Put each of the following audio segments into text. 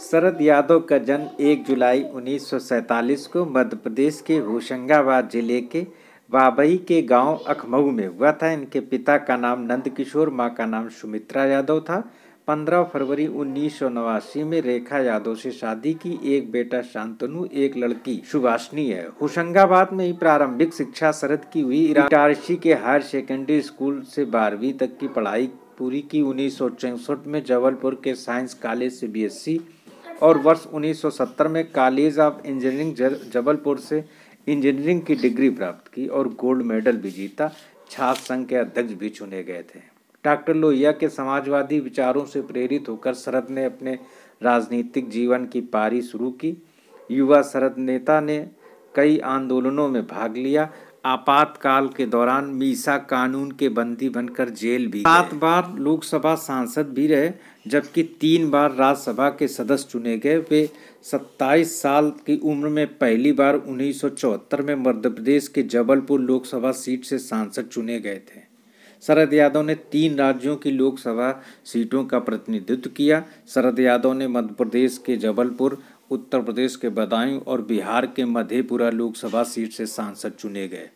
शरद यादव का जन्म 1 जुलाई 1947 को मध्य प्रदेश के होशंगाबाद जिले के बाबई के गांव अखमऊ में हुआ था इनके पिता का नाम नंदकिशोर मां माँ का नाम सुमित्रा यादव था 15 फरवरी उन्नीस में रेखा यादव से शादी की एक बेटा शांतनु एक लड़की सुभाषनी है होशंगाबाद में ही प्रारंभिक शिक्षा शरद की हुई इटारसी के हायर सेकेंडरी स्कूल से बारहवीं तक की पढ़ाई पूरी की उन्नीस में जबलपुर के साइंस कॉलेज से बी और वर्ष 1970 में कॉलेज ऑफ इंजीनियरिंग जबलपुर से इंजीनियरिंग की डिग्री प्राप्त की और गोल्ड मेडल भी जीता छात्र संघ के अध्यक्ष भी चुने गए थे डॉक्टर लोहिया के समाजवादी विचारों से प्रेरित होकर शरद ने अपने राजनीतिक जीवन की पारी शुरू की युवा शरद नेता ने कई आंदोलनों में भाग लिया आपातकाल के दौरान मीसा कानून के बंदी बनकर जेल भी सात बार लोकसभा सांसद भी रहे जबकि तीन बार राज्यसभा के सदस्य चुने गए वे 27 साल की उम्र में पहली बार उन्नीस में मध्य प्रदेश के जबलपुर लोकसभा सीट से सांसद चुने गए थे शरद यादव ने तीन राज्यों की लोकसभा सीटों का प्रतिनिधित्व किया शरद यादव ने मध्य प्रदेश के जबलपुर उत्तर प्रदेश के बदायूं और बिहार के मधेपुरा लोकसभा सीट से सांसद चुने गए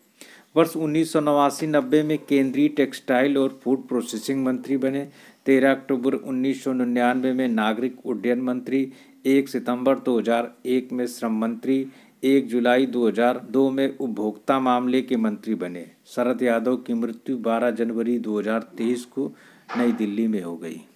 वर्ष उन्नीस सौ नवासी नब्बे में केंद्रीय टेक्सटाइल और फूड प्रोसेसिंग मंत्री बने तेरह अक्टूबर उन्नीस सौ निन्यानवे में नागरिक उड्डयन मंत्री एक सितंबर दो हजार एक में श्रम मंत्री एक जुलाई दो हजार दो में उपभोक्ता मामले के मंत्री बने शरद यादव की मृत्यु बारह जनवरी दो हजार तेईस को नई दिल्ली में हो गई